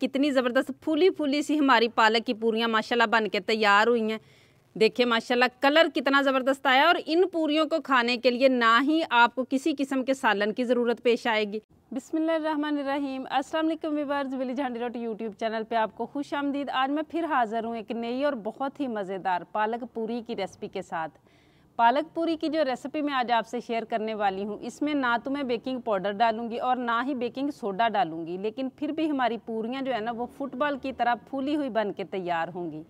कितनी ज़बरदस्त फूली फूली सी हमारी पालक की पूरियाँ माशाल्लाह बन के तैयार हुई हैं देखिए माशाल्लाह कलर कितना ज़बरदस्त आया और इन पूरियों को खाने के लिए ना ही आपको किसी किस्म के सालन की ज़रूरत पेश आएगी बिसमीम अस्सलाम वालेकुम वीवर्स विली झंडी रोटी यूट्यूब चैनल पे आपको खुश आमदीद आज मैं फिर हाज़िर हूँ एक नई और बहुत ही मज़ेदार पालक पूरी की रेसिपी के साथ पालक पूरी की जो रेसिपी मैं आज आपसे शेयर करने वाली हूँ इसमें ना तो मैं बेकिंग पाउडर डालूंगी और ना ही बेकिंग सोडा डालूंगी लेकिन फिर भी हमारी पूरियाँ जो है ना वो फुटबॉल की तरह फूली हुई बन के तैयार होंगी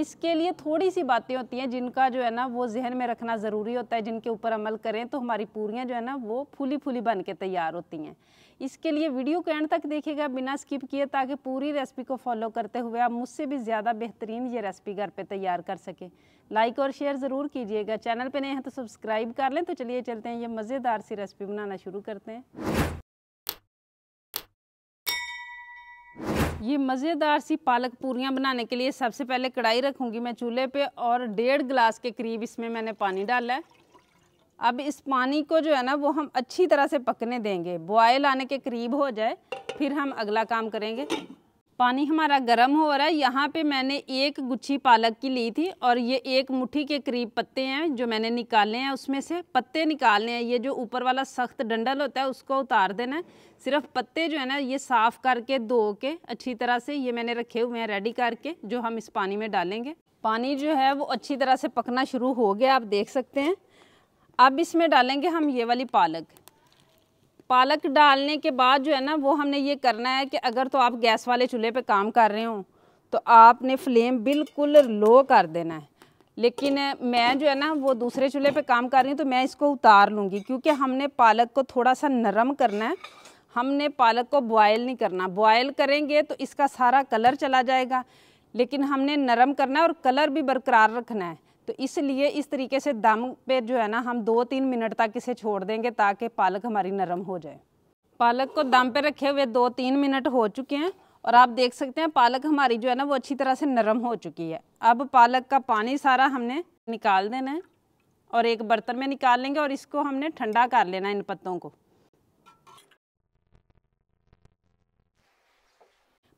इसके लिए थोड़ी सी बातें होती हैं जिनका जो है ना वो जहन में रखना ज़रूरी होता है जिनके ऊपर अमल करें तो हमारी पूरियाँ जो है ना वो फूली फूली बन के तैयार होती हैं इसके लिए वीडियो के एंड तक देखिएगा बिना स्किप किए ताकि पूरी रेसिपी को फॉलो करते हुए आप मुझसे भी ज़्यादा बेहतरीन ये रेसिपी घर पर तैयार कर सकें लाइक और शेयर ज़रूर कीजिएगा चैनल पे नए हैं तो सब्सक्राइब कर लें तो चलिए चलते हैं ये मज़ेदार सी रेसिपी बनाना शुरू करते हैं ये मज़ेदार सी पालक पूरियाँ बनाने के लिए सबसे पहले कढ़ाई रखूँगी मैं चूल्हे पे और डेढ़ गिलास के करीब इसमें मैंने पानी डाला है अब इस पानी को जो है ना वो हम अच्छी तरह से पकने देंगे बॉयल आने के करीब हो जाए फिर हम अगला काम करेंगे पानी हमारा गर्म हो रहा है यहाँ पे मैंने एक गुच्छी पालक की ली थी और ये एक मुट्ठी के करीब पत्ते हैं जो मैंने निकाले हैं उसमें से पत्ते निकालने हैं ये जो ऊपर वाला सख्त डंडल होता है उसको उतार देना है सिर्फ पत्ते जो है ना ये साफ़ करके धो के अच्छी तरह से ये मैंने रखे हुए हैं रेडी करके जो हम इस पानी में डालेंगे पानी जो है वो अच्छी तरह से पकना शुरू हो गया आप देख सकते हैं अब इसमें डालेंगे हम ये वाली पालक पालक डालने के बाद जो है ना वो हमने ये करना है कि अगर तो आप गैस वाले चूल्हे पे काम कर रहे हो तो आपने फ्लेम बिल्कुल लो कर देना है लेकिन मैं जो है ना वो दूसरे चूल्हे पे काम कर रही हूँ तो मैं इसको उतार लूँगी क्योंकि हमने पालक को थोड़ा सा नरम करना है हमने पालक को बॉयल नहीं करना बॉयल करेंगे तो इसका सारा कलर चला जाएगा लेकिन हमने नरम करना है और कलर भी बरकरार रखना है तो इसलिए इस तरीके से दम पे जो है ना हम दो तीन मिनट तक इसे छोड़ देंगे ताकि पालक हमारी नरम हो जाए पालक को दम पे रखे हुए दो तीन मिनट हो चुके हैं और आप देख सकते हैं पालक हमारी जो है ना वो अच्छी तरह से नरम हो चुकी है अब पालक का पानी सारा हमने निकाल देना है और एक बर्तन में निकाल लेंगे और इसको हमने ठंडा कर लेना इन पत्तों को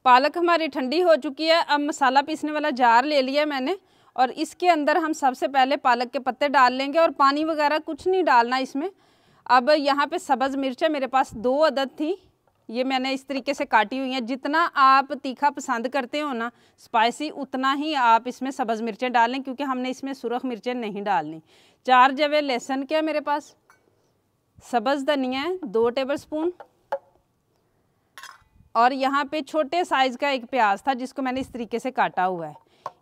पालक हमारी ठंडी हो चुकी है अब मसाला पीसने वाला जार ले लिया मैंने और इसके अंदर हम सबसे पहले पालक के पत्ते डाल लेंगे और पानी वगैरह कुछ नहीं डालना इसमें अब यहाँ पे सब्ज़ मिर्चें मेरे पास दो अदद थी ये मैंने इस तरीके से काटी हुई हैं जितना आप तीखा पसंद करते हो ना स्पाइसी उतना ही आप इसमें सब्ज़ मिर्चें डालें क्योंकि हमने इसमें सुरख मिर्चें नहीं डालनी चार जवे लहसुन के मेरे पास सब्ज़ धनिया है दो टेबल स्पून और यहाँ पे छोटे साइज़ का एक प्याज था जिसको मैंने इस तरीके से काटा हुआ है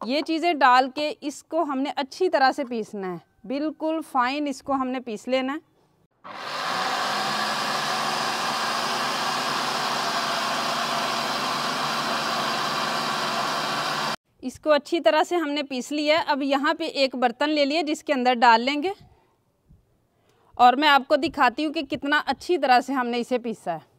ये चीज़ें डाल के इसको हमने अच्छी तरह से पीसना है बिल्कुल फाइन इसको हमने पीस लेना है इसको अच्छी तरह से हमने पीस लिया है अब यहाँ पे एक बर्तन ले लिए जिसके अंदर डाल लेंगे और मैं आपको दिखाती हूँ कि कितना अच्छी तरह से हमने इसे पीसा है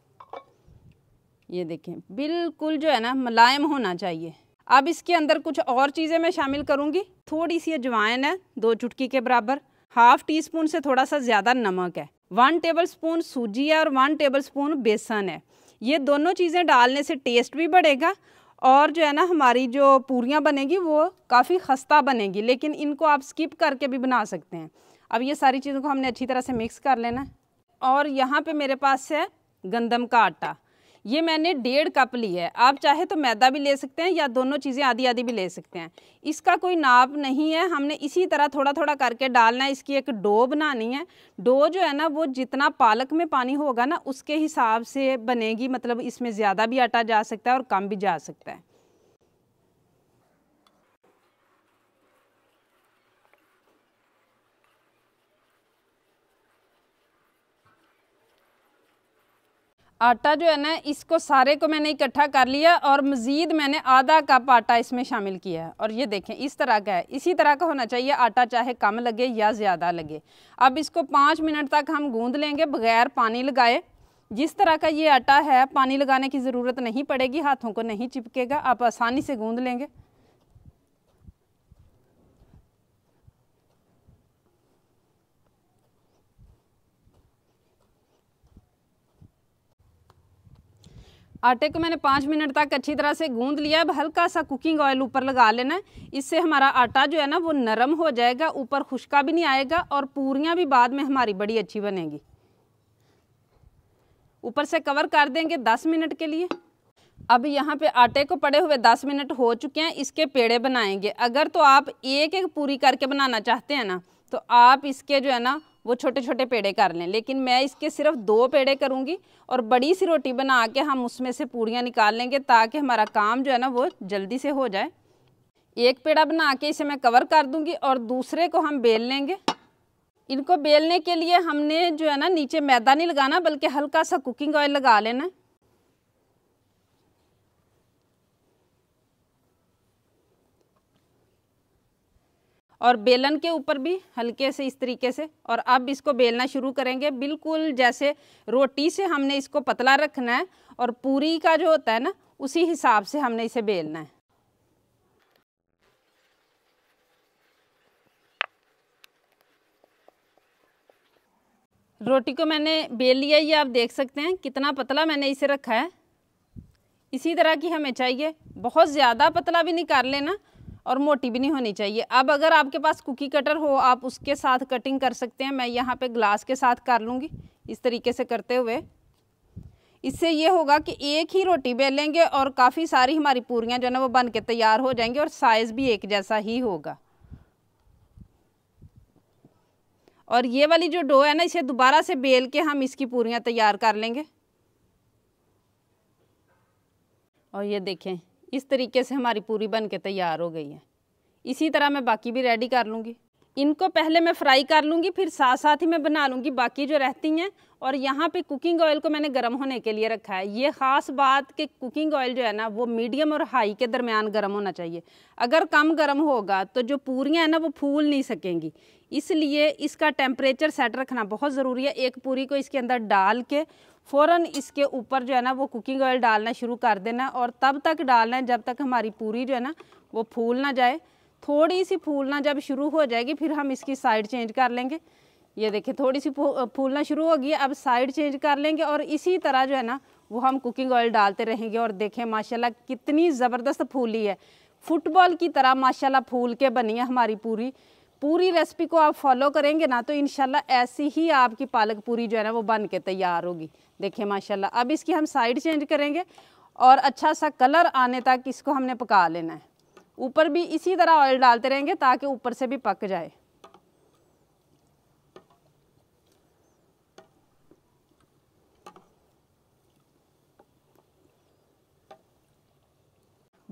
ये देखें बिल्कुल जो है ना मुलायम होना चाहिए अब इसके अंदर कुछ और चीज़ें मैं शामिल करूँगी थोड़ी सी अजवाइन है दो चुटकी के बराबर हाफ टी स्पून से थोड़ा सा ज़्यादा नमक है वन टेबल स्पून सूजी है और वन टेबल स्पून बेसन है ये दोनों चीज़ें डालने से टेस्ट भी बढ़ेगा और जो है ना हमारी जो पूरियाँ बनेगी वो काफ़ी खस्ता बनेगी लेकिन इनको आप स्किप करके भी बना सकते हैं अब ये सारी चीज़ों को हमने अच्छी तरह से मिक्स कर लेना और यहाँ पे मेरे पास है गंदम का आटा ये मैंने डेढ़ कप ली है आप चाहे तो मैदा भी ले सकते हैं या दोनों चीज़ें आधी आधी भी ले सकते हैं इसका कोई नाप नहीं है हमने इसी तरह थोड़ा थोड़ा करके डालना है इसकी एक डो बनानी है डो जो है ना वो जितना पालक में पानी होगा ना उसके हिसाब से बनेगी मतलब इसमें ज़्यादा भी आटा जा सकता है और कम भी जा सकता है आटा जो है ना इसको सारे को मैंने इकट्ठा कर लिया और मज़ीद मैंने आधा कप आटा इसमें शामिल किया है और ये देखें इस तरह का है इसी तरह का होना चाहिए आटा चाहे कम लगे या ज़्यादा लगे अब इसको पाँच मिनट तक हम गूँध लेंगे बगैर पानी लगाए जिस तरह का ये आटा है पानी लगाने की ज़रूरत नहीं पड़ेगी हाथों को नहीं चिपकेगा आप आसानी से गूँध लेंगे आटे को मैंने पाँच मिनट तक अच्छी तरह से गूंद लिया अब हल्का सा कुकिंग ऑयल ऊपर लगा लेना इससे हमारा आटा जो है ना वो नरम हो जाएगा ऊपर खुशका भी नहीं आएगा और पूरियाँ भी बाद में हमारी बड़ी अच्छी बनेंगी ऊपर से कवर कर देंगे दस मिनट के लिए अब यहाँ पे आटे को पड़े हुए दस मिनट हो चुके हैं इसके पेड़े बनाएंगे अगर तो आप एक एक पूरी करके बनाना चाहते हैं ना तो आप इसके जो है ना वो छोटे छोटे पेड़े कर लें लेकिन मैं इसके सिर्फ दो पेड़े करूँगी और बड़ी सी रोटी बना के हम उसमें से पूड़ियाँ निकाल लेंगे ताकि हमारा काम जो है ना वो जल्दी से हो जाए एक पेड़ा बना के इसे मैं कवर कर दूँगी और दूसरे को हम बेल लेंगे इनको बेलने के लिए हमने जो है ना नीचे मैदा नहीं लगाना बल्कि हल्का सा कुकिंग ऑयल लगा लेना और बेलन के ऊपर भी हल्के से इस तरीके से और अब इसको बेलना शुरू करेंगे बिल्कुल जैसे रोटी से हमने इसको पतला रखना है और पूरी का जो होता है ना उसी हिसाब से हमने इसे बेलना है रोटी को मैंने बेल लिया ये आप देख सकते हैं कितना पतला मैंने इसे रखा है इसी तरह की हमें चाहिए बहुत ज़्यादा पतला भी निकाल लेना और मोटी भी नहीं होनी चाहिए अब अगर आपके पास कुकी कटर हो आप उसके साथ कटिंग कर सकते हैं मैं यहाँ पे ग्लास के साथ कर लूँगी इस तरीके से करते हुए इससे ये होगा कि एक ही रोटी बेलेंगे और काफ़ी सारी हमारी पूरियाँ जो है ना वो बन के तैयार हो जाएंगी और साइज़ भी एक जैसा ही होगा और ये वाली जो डो है ना इसे दोबारा से बेल के हम इसकी पूरियाँ तैयार कर लेंगे और ये देखें इस तरीके से हमारी पूरी बन के तैयार हो गई है इसी तरह मैं बाकी भी रेडी कर लूँगी इनको पहले मैं फ्राई कर लूँगी फिर साथ साथ ही मैं बना लूँगी बाकी जो रहती हैं और यहाँ पे कुकिंग ऑयल को मैंने गर्म होने के लिए रखा है ये ख़ास बात कि कुकिंग ऑयल जो है ना वो मीडियम और हाई के दरमियान गर्म होना चाहिए अगर कम गर्म होगा तो जो पूरियाँ हैं ना वो फूल नहीं सकेंगी इसलिए इसका टेम्परेचर सेट रखना बहुत ज़रूरी है एक पूरी को इसके अंदर डाल के फ़ौरन इसके ऊपर जो है ना वो कुकिंग ऑयल डालना शुरू कर देना और तब तक डालना है जब तक हमारी पूरी जो है ना वो फूल ना जाए थोड़ी सी फूलना जब शुरू हो जाएगी फिर हम इसकी साइड चेंज कर लेंगे ये देखिए थोड़ी सी फूलना शुरू होगी अब साइड चेंज कर लेंगे और इसी तरह जो है ना वो हम कुकिंग ऑयल डालते रहेंगे और देखें माशाल्लाह कितनी ज़बरदस्त फूली है फुटबॉल की तरह माशाल्लाह फूल के बनी है हमारी पूरी पूरी रेसिपी को आप फॉलो करेंगे ना तो इन ऐसी ही आपकी पालक पूरी जो है ना वो बन के तैयार होगी देखिए माशाल्लाह अब इसकी हम साइड चेंज करेंगे और अच्छा सा कलर आने तक इसको हमने पका लेना है ऊपर भी इसी तरह ऑयल डालते रहेंगे ताकि ऊपर से भी पक जाए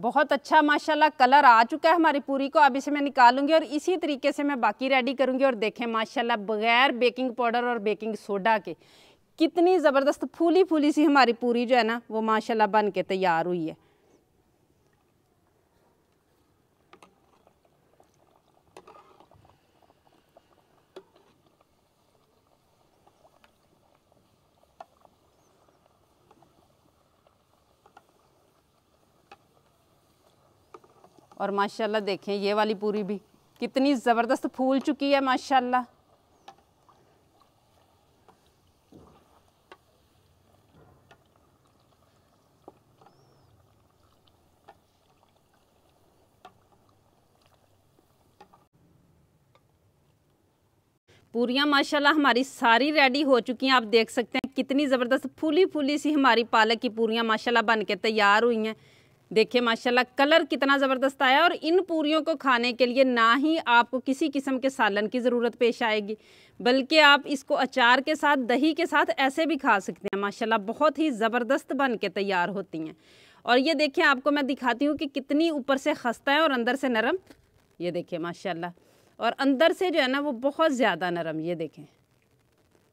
बहुत अच्छा माशाल्लाह कलर आ चुका है हमारी पूरी को अब इसे मैं निकालूंगी और इसी तरीके से मैं बाकी रेडी करूंगी और देखें माशाल्लाह बगैर बेकिंग पाउडर और बेकिंग सोडा के कितनी ज़बरदस्त फूली फूली सी हमारी पूरी जो है ना वो माशाल्लाह बन के तैयार हुई है और माशाल्लाह देखें ये वाली पूरी भी कितनी ज़बरदस्त फूल चुकी है माशाल्लाह पूरियाँ माशाल्लाह हमारी सारी रेडी हो चुकी हैं आप देख सकते हैं कितनी ज़बरदस्त फूली फूली सी हमारी पालक की पूरियाँ माशाल्लाह बन के तैयार हुई हैं देखिए माशाल्लाह कलर कितना ज़बरदस्त आया और इन पूरियों को खाने के लिए ना ही आपको किसी किस्म के सालन की ज़रूरत पेश आएगी बल्कि आप इसको अचार के साथ दही के साथ ऐसे भी खा सकते हैं माशाल्लाह बहुत ही ज़बरदस्त बन के तैयार होती हैं और ये देखिए आपको मैं दिखाती हूँ कि कितनी ऊपर से खस्ता है और अंदर से नरम ये देखिए माशाल्लाह और अंदर से जो है ना वो बहुत ज़्यादा नरम ये देखें